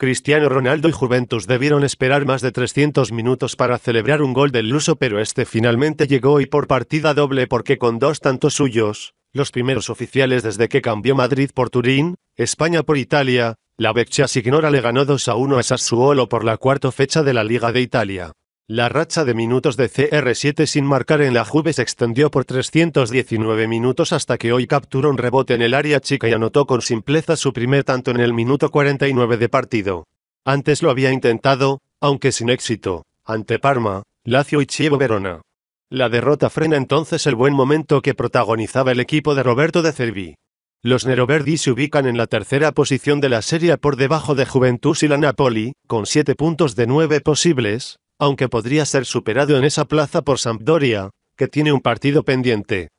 Cristiano Ronaldo y Juventus debieron esperar más de 300 minutos para celebrar un gol del luso, pero este finalmente llegó y por partida doble porque con dos tantos suyos, los primeros oficiales desde que cambió Madrid por Turín, España por Italia, la Vecchia Signora le ganó 2 a 1 a Sassuolo por la cuarta fecha de la Liga de Italia. La racha de minutos de CR7 sin marcar en la Juve se extendió por 319 minutos hasta que hoy capturó un rebote en el área chica y anotó con simpleza su primer tanto en el minuto 49 de partido. Antes lo había intentado, aunque sin éxito, ante Parma, Lazio y Chievo Verona. La derrota frena entonces el buen momento que protagonizaba el equipo de Roberto de Cervi. Los Neroverdi se ubican en la tercera posición de la serie por debajo de Juventus y la Napoli, con 7 puntos de 9 posibles, aunque podría ser superado en esa plaza por Sampdoria, que tiene un partido pendiente.